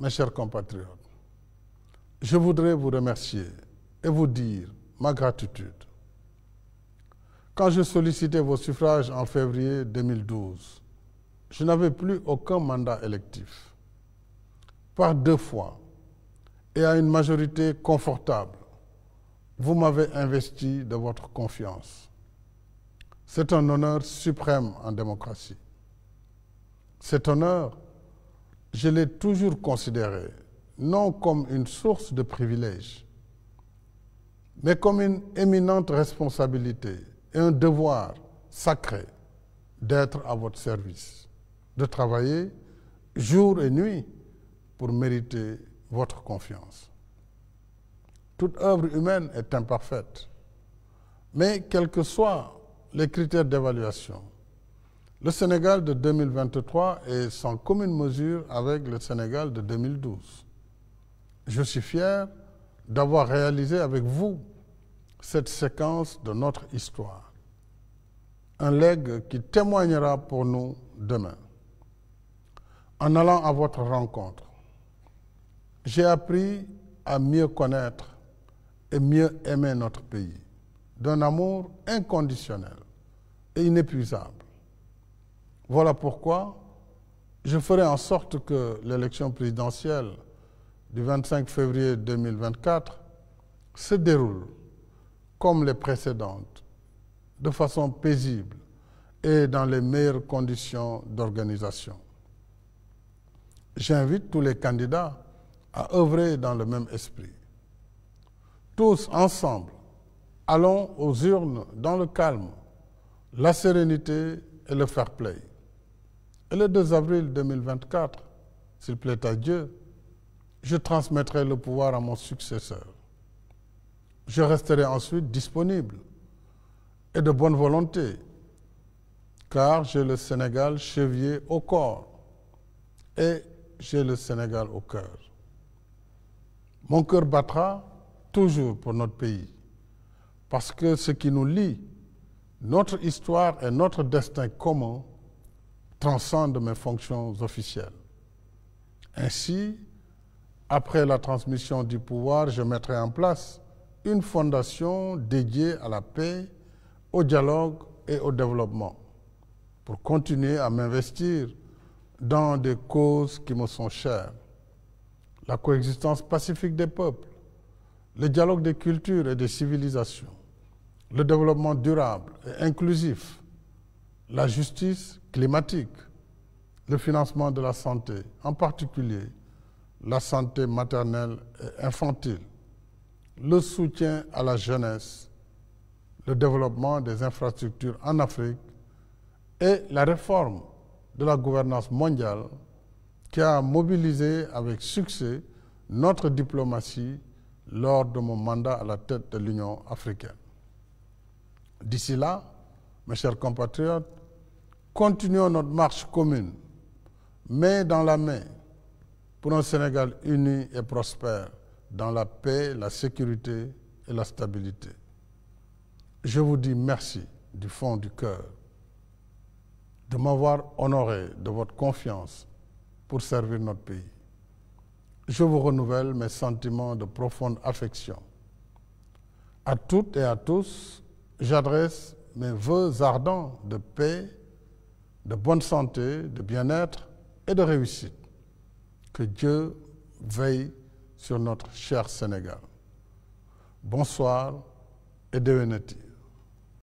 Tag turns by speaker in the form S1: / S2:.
S1: mes chers compatriotes, je voudrais vous remercier et vous dire ma gratitude. Quand je sollicitais vos suffrages en février 2012, je n'avais plus aucun mandat électif. Par deux fois, et à une majorité confortable, vous m'avez investi de votre confiance. C'est un honneur suprême en démocratie. Cet honneur, je l'ai toujours considéré non comme une source de privilège, mais comme une éminente responsabilité et un devoir sacré d'être à votre service, de travailler jour et nuit pour mériter votre confiance. Toute œuvre humaine est imparfaite, mais quels que soient les critères d'évaluation, le Sénégal de 2023 est sans commune mesure avec le Sénégal de 2012. Je suis fier d'avoir réalisé avec vous cette séquence de notre histoire. Un leg qui témoignera pour nous demain. En allant à votre rencontre, j'ai appris à mieux connaître et mieux aimer notre pays d'un amour inconditionnel et inépuisable voilà pourquoi je ferai en sorte que l'élection présidentielle du 25 février 2024 se déroule comme les précédentes, de façon paisible et dans les meilleures conditions d'organisation. J'invite tous les candidats à œuvrer dans le même esprit. Tous ensemble, allons aux urnes dans le calme, la sérénité et le fair play. Et le 2 avril 2024, s'il plaît à Dieu, je transmettrai le pouvoir à mon successeur. Je resterai ensuite disponible et de bonne volonté, car j'ai le Sénégal chevier au corps et j'ai le Sénégal au cœur. Mon cœur battra toujours pour notre pays, parce que ce qui nous lie, notre histoire et notre destin commun transcende mes fonctions officielles. Ainsi, après la transmission du pouvoir, je mettrai en place une fondation dédiée à la paix, au dialogue et au développement pour continuer à m'investir dans des causes qui me sont chères. La coexistence pacifique des peuples, le dialogue des cultures et des civilisations, le développement durable et inclusif, la justice climatique, le financement de la santé, en particulier la santé maternelle et infantile, le soutien à la jeunesse, le développement des infrastructures en Afrique et la réforme de la gouvernance mondiale qui a mobilisé avec succès notre diplomatie lors de mon mandat à la tête de l'Union africaine. D'ici là, mes chers compatriotes, continuons notre marche commune, main dans la main, pour un Sénégal uni et prospère dans la paix, la sécurité et la stabilité. Je vous dis merci du fond du cœur de m'avoir honoré de votre confiance pour servir notre pays. Je vous renouvelle mes sentiments de profonde affection. À toutes et à tous, j'adresse mes voeux ardents de paix de bonne santé, de bien-être et de réussite. Que Dieu veille sur notre cher Sénégal. Bonsoir et devenez